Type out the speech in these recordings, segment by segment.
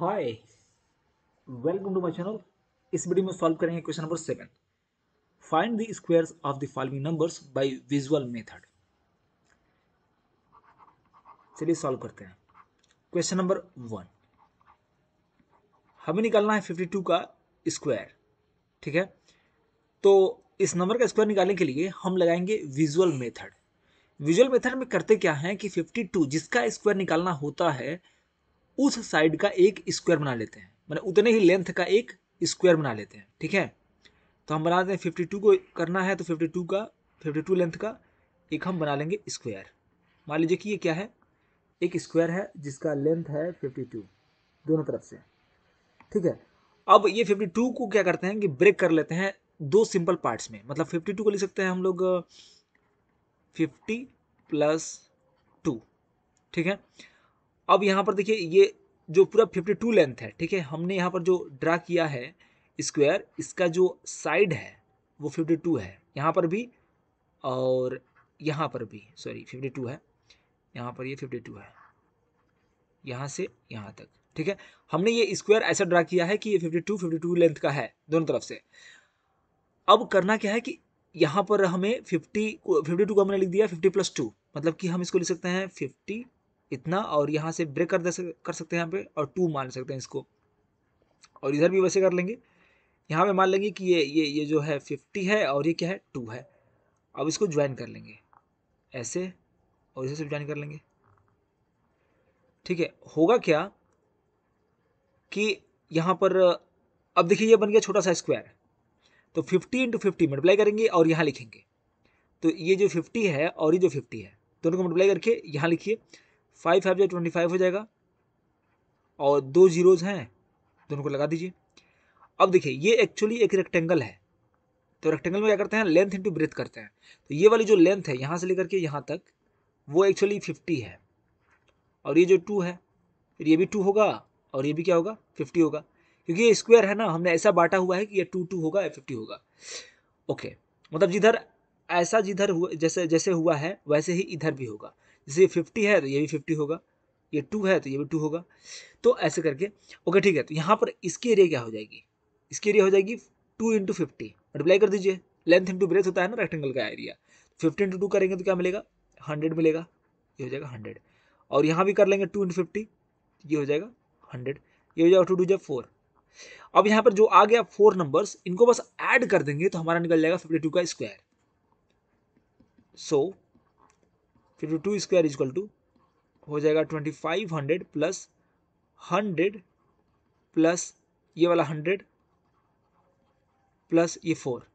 hi welcome to my channel इस video में solve करेंगे question number seven find the squares of the following numbers by visual method चलिए solve करते हैं question number one हमें निकालना है फिफ्टी टू का स्क्वायर ठीक है तो इस नंबर का स्क्वायर निकालने के लिए हम लगाएंगे विजुअल मेथड विजुअल मेथड में करते क्या है कि 52 जिसका स्क्वायर निकालना होता है उस साइड का एक स्क्वायर बना लेते हैं मतलब उतने ही लेंथ का एक स्क्वायर बना लेते हैं ठीक है तो हम बना देते हैं फिफ्टी टू को करना है तो फिफ्टी टू का फिफ्टी टू लेंथ का एक हम बना लेंगे स्क्वायर मान लीजिए कि ये क्या है एक स्क्वायर है जिसका लेंथ है फिफ्टी टू दोनों तरफ से ठीक है अब ये फिफ्टी टू को क्या करते हैं कि ब्रेक कर लेते हैं दो सिंपल पार्ट्स में मतलब फिफ्टी टू को लिख सकते हैं हम लोग फिफ्टी प्लस टू ठीक है अब यहाँ पर देखिए ये जो पूरा 52 लेंथ है ठीक है हमने यहाँ पर जो ड्रा किया है स्क्वायर इसका जो साइड है वो 52 है यहाँ पर भी और यहाँ पर भी सॉरी 52 है यहाँ पर ये यह 52 है यहाँ से यहाँ तक ठीक है हमने ये स्क्वायर ऐसा ड्रा किया है कि ये 52 52 लेंथ का है दोनों तरफ से अब करना क्या है कि यहाँ पर हमें फिफ्टी फिफ्टी टू को हमने लिख दिया फिफ्टी प्लस टू मतलब कि हम इसको लिख सकते हैं फिफ्टी इतना और यहाँ से ब्रेक कर कर सकते हैं यहाँ पे और टू मान सकते हैं इसको और इधर भी वैसे कर लेंगे यहाँ पे मान लेंगे कि ये ये ये जो है फिफ्टी है और ये क्या है टू है अब इसको ज्वाइन कर लेंगे ऐसे और इसे सब ज्वाइन कर लेंगे ठीक है होगा क्या कि यहाँ पर अब देखिए ये बन गया छोटा सा स्क्वायर तो फिफ्टी इंटू फिफ्टी मल्टीप्लाई करेंगे और यहाँ लिखेंगे तो ये जो फिफ्टी है और ये जो फिफ्टी है दोनों को मल्टीप्लाई करके यहाँ लिखिए फाइव फाइव जो ट्वेंटी फाइव हो जाएगा और दो जीरोज़ हैं दोनों को लगा दीजिए अब देखिए ये एक्चुअली एक रेक्टेंगल है तो रेक्टेंगल में क्या करते हैं लेंथ इंटू ब्रेथ करते हैं तो ये वाली जो लेंथ है यहाँ से लेकर के यहाँ तक वो एक्चुअली फिफ्टी है और ये जो टू है फिर ये भी टू होगा और ये भी क्या होगा फिफ्टी होगा क्योंकि ये स्क्वायर है ना हमने ऐसा बांटा हुआ है कि ये टू टू होगा या फिफ्टी होगा ओके मतलब जिधर ऐसा जिधर हुआ जैसे जैसे हुआ है वैसे ही इधर भी होगा जैसे ये फिफ्टी है तो ये भी फिफ्टी होगा ये टू है तो ये भी टू होगा तो ऐसे करके ओके ठीक है तो यहाँ पर इसकी एरिया क्या हो जाएगी इसकी एरिया हो जाएगी टू इंटू फिफ्टी मल्टीप्लाई कर दीजिए लेंथ इंटू ब्रेथ होता है ना रेक्टेंगल का एरिया फिफ्टी इंटू टू करेंगे तो क्या मिलेगा हंड्रेड मिलेगा ये हो जाएगा हंड्रेड और यहाँ भी कर लेंगे टू इंटू फिफ्टी ये हो जाएगा हंड्रेड ये हो जाएगा टू टू जब फोर अब यहाँ पर जो आ गया फोर नंबर्स इनको बस ऐड कर देंगे तो हमारा निकल जाएगा फिफ्टी टू का square so so, fifty two square is equal to हो जाएगा twenty five hundred plus hundred plus ये वाला हंड्रेड प्लस ये फोर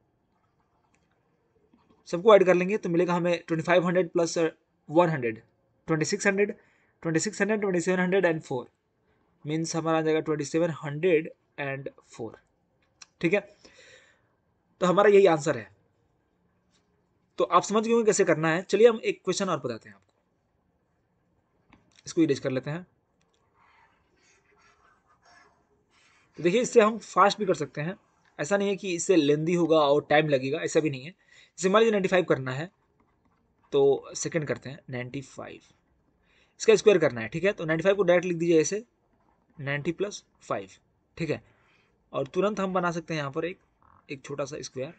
सबको ऐड कर लेंगे तो मिलेगा हमें twenty five hundred plus one hundred twenty six hundred twenty six hundred twenty seven hundred and four means हमारा आ जाएगा twenty seven hundred and four ठीक है तो हमारा यही आंसर है तो आप समझ गए कैसे करना है चलिए हम एक क्वेश्चन और बताते हैं आपको इसको इरेज कर लेते हैं तो देखिए इससे हम फास्ट भी कर सकते हैं ऐसा नहीं है कि इससे लेंदी होगा और टाइम लगेगा ऐसा भी नहीं है जैसे मान लीजिए नाइन्टी फाइव करना है तो सेकंड करते हैं नाइन्टी फाइव इसका स्क्वायर करना है ठीक है तो नाइन्टी फाइव को डायरेक्ट लिख दीजिए ऐसे नाइन्टी प्लस फाइव ठीक है और तुरंत हम बना सकते हैं यहाँ पर एक एक छोटा सा स्क्वायर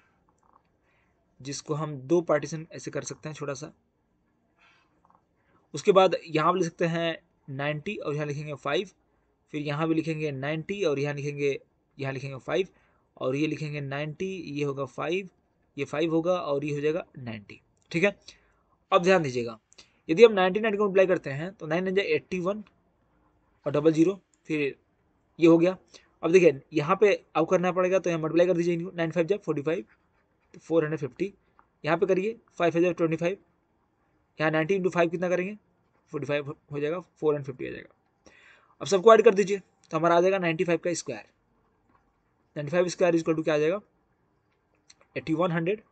जिसको हम दो पार्टीशन ऐसे कर सकते हैं छोटा सा उसके बाद यहाँ भी लिख सकते हैं नाइन्टी और यहाँ लिखेंगे फाइव फिर यहाँ भी लिखेंगे नाइन्टी और यहाँ लिखेंगे यहाँ लिखेंगे फाइव और ये लिखेंगे नाइन्टी ये होगा फाइव ये फाइव होगा और ये हो जाएगा नाइन्टी ठीक है अब ध्यान दीजिएगा यदि हम नाइन्टी नाइन को अप्लाई करते हैं तो नाइन नाइन जाए एट्टी वन और डबल जीरो फिर ये हो गया अब देखिए यहाँ पे अब करना पड़ेगा तो यहाँ मल्टीप्लाई कर दीजिए इनको नाइन फाइव जाए फोर्टी फाइव तो फोर हंड्रेड फिफ्टी यहाँ पर करिए फाइव हज़ार ट्वेंटी फाइव यहाँ नाइन्टी इंटू फाइव कितना करेंगे फोर्टी फाइव हो जाएगा फोर हंड्रेड फिफ्टी आ जाएगा अब सबको ऐड कर दीजिए तो हमारा आ जाएगा नाइन्टी फाइव का square ninety five square is equal to क्या आ जाएगा eighty one hundred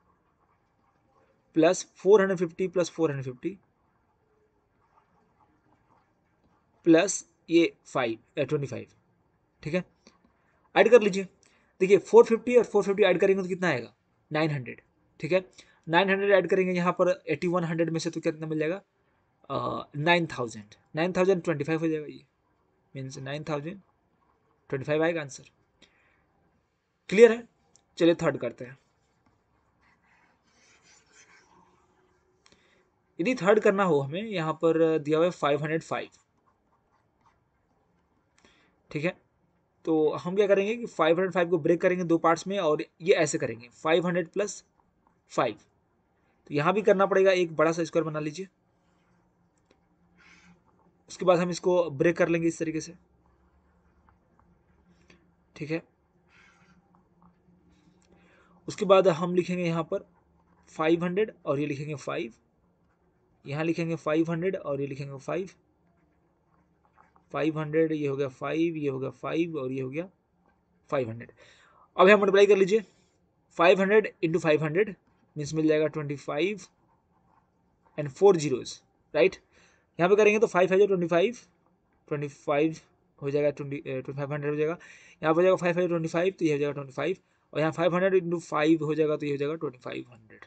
plus four hundred fifty plus four hundred fifty plus ये फाइव ट्वेंटी फाइव ठीक है ऐड कर लीजिए देखिए फोर फिफ्टी और फोर फिफ्टी ऐड करेंगे तो कितना आएगा नाइन हंड्रेड ठीक है नाइन हंड्रेड ऐड करेंगे यहाँ पर एटी वन हंड्रेड में से तो कितना मिल जाएगा nine thousand nine thousand twenty five हो जाएगा ये means nine thousand twenty five आएगा आंसर क्लियर है चलिए थर्ड करते हैं यदि थर्ड करना हो हमें यहाँ पर दिया हुआ है फाइव हंड्रेड फाइव ठीक है तो हम क्या करेंगे कि 505 को ब्रेक करेंगे दो पार्ट्स में और ये ऐसे करेंगे 500 प्लस फाइव तो यहाँ भी करना पड़ेगा एक बड़ा सा स्क्वायर बना लीजिए उसके बाद हम इसको ब्रेक कर लेंगे इस तरीके से ठीक है उसके बाद हम लिखेंगे यहाँ पर 500 और ये लिखेंगे 5 यहाँ लिखेंगे 500 और ये लिखेंगे फाइव हंड्रेड ये हो गया फाइव ये हो गया फाइव और ये हो गया फाइव हंड्रेड अब यहाँ मल्टीप्लाई कर लीजिए five hundred into five hundred means मिल जाएगा twenty five and four zeros right यहाँ पे करेंगे तो five five twenty five twenty five हो जाएगा ट्वेंटी फाइव हंड्रेड हो जाएगा यहाँ पर हो जाएगा फाइव फाइव ट्वेंटी फाइव तो ये हो जाएगा ट्वेंटी फाइव और यहाँ फाइव हंड्रेड इंटू फाइव हो जाएगा तो ये हो जाएगा ट्वेंटी फाइव हंड्रेड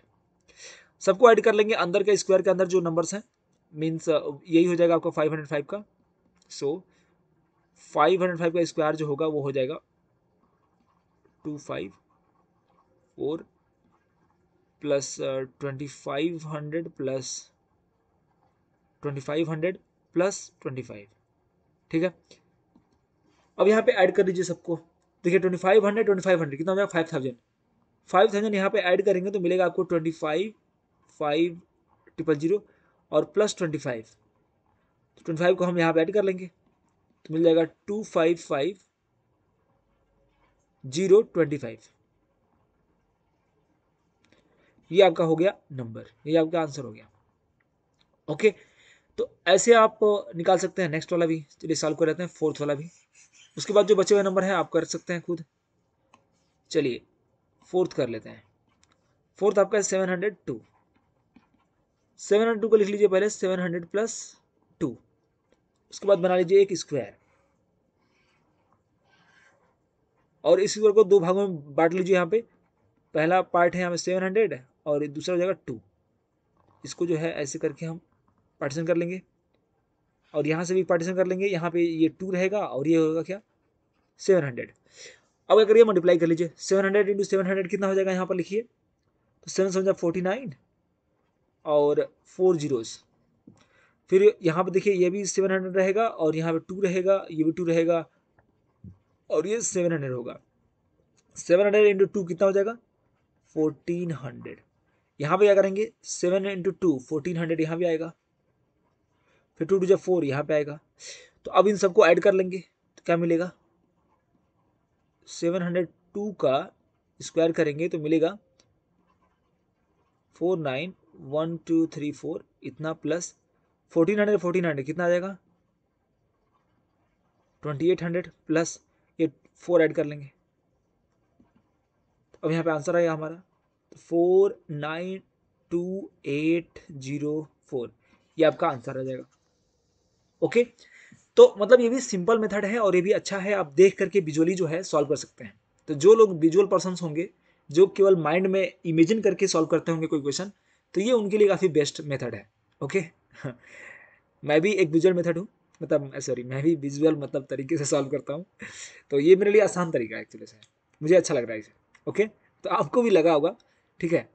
सबको ऐड कर लेंगे अंदर के स्क्वायर के अंदर जो नंबर्स हैं मीन्स यही हो जाएगा आपको फाइव हंड्रेड फाइव का सो फाइव हंड्रेड फाइव का स्क्वायर जो होगा वो हो जाएगा टू फाइव और plus twenty five hundred plus twenty five hundred plus twenty five ठीक है अब यहाँ पे ऐड कर दीजिए सबको देखिए twenty five hundred twenty five hundred कितना हो जाएगा फाइव थाउजेंड फाइव थाउजेंड यहाँ पे ऐड करेंगे तो मिलेगा आपको twenty five five triple zero और प्लस ट्वेंटी फाइव तो ट्वेंटी फाइव को हम यहाँ पर ऐड कर लेंगे तो मिल जाएगा two five five zero twenty five ये आपका हो गया नंबर ये आपका आंसर हो गया ओके तो ऐसे आप निकाल सकते हैं नेक्स्ट वाला भी चलिए सॉल्व कर लेते हैं फोर्थ वाला भी उसके बाद जो बचे हुए नंबर हैं आप कर सकते हैं खुद चलिए फोर्थ कर लेते हैं फोर्थ आपका seven hundred two seven hundred two को लिख लीजिए पहले सेवन हंड्रेड प्लस टू उसके बाद बना लीजिए एक स्क्वायर और इस स्क्वायर को दो भागों में बांट लीजिए यहाँ पे पहला पार्ट है यहाँ पे सेवन हंड्रेड और दूसरा हो जाएगा टू इसको जो है ऐसे करके हम पार्टीशन कर लेंगे और यहाँ से भी पार्टीशन कर लेंगे यहाँ पे ये टू रहेगा और ये होगा क्या सेवन हंड्रेड अब अगर ये मल्टीप्लाई कर लीजिए seven hundred into seven hundred कितना हो जाएगा यहाँ पर लिखिए तो सेवन समझा फोर्टी नाइन और फोर जीरोज़ फिर यहाँ पर देखिए ये भी सेवन हंड्रेड रहेगा और यहाँ पे टू रहेगा ये भी टू रहेगा और ये सेवन हंड्रेड होगा सेवन हंड्रेड इंटू टू कितना हो जाएगा फोर्टीन हंड्रेड यहाँ पे क्या करेंगे seven into two fourteen hundred यहाँ भी आएगा फिर टू टू जब फोर यहाँ पे आएगा तो अब इन सबको ऐड कर लेंगे तो क्या मिलेगा सेवन हंड्रेड टू का स्क्वायर करेंगे तो मिलेगा four nine one two three four इतना plus fourteen hundred fourteen hundred कितना आ जाएगा ट्वेंटी एट हंड्रेड प्लस ये फोर ऐड कर लेंगे अब यहाँ पे आंसर आएगा हमारा four nine two eight zero four ये आपका आंसर आ जाएगा ओके तो मतलब ये भी सिंपल मेथड है और ये भी अच्छा है आप देख करके विजुअली जो है सॉल्व कर सकते हैं तो जो लोग विजुअल पर्सन होंगे जो केवल माइंड में इमेजिन करके सॉल्व करते होंगे कोई क्वेश्चन तो ये उनके लिए काफ़ी बेस्ट मेथड है ओके मैं भी एक विजुअल मेथड हूँ मतलब सॉरी मैं भी विजुअल मतलब तरीके से सॉल्व करता हूँ तो ये मेरे लिए आसान तरीका है एक्चुअली से मुझे अच्छा लग रहा है इसे ओके तो आपको भी लगा होगा ठीक है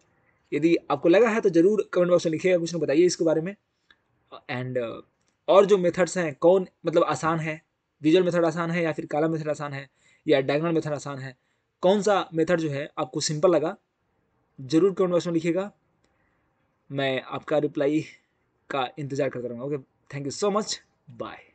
यदि आपको लगा है तो ज़रूर कमेंट बॉक्स में लिखिएगा कुछ ना बताइए इसके बारे में एंड uh, और जो मेथड्स हैं कौन मतलब आसान है विजुअल मेथड आसान है या फिर काला मेथड आसान है या डायगनल मेथड आसान है कौन सा मेथड जो है आपको सिंपल लगा ज़रूर कमेंट बॉक्स में लिखिएगा मैं आपका रिप्लाई का इंतजार करता रहूँगा okay thank you so much bye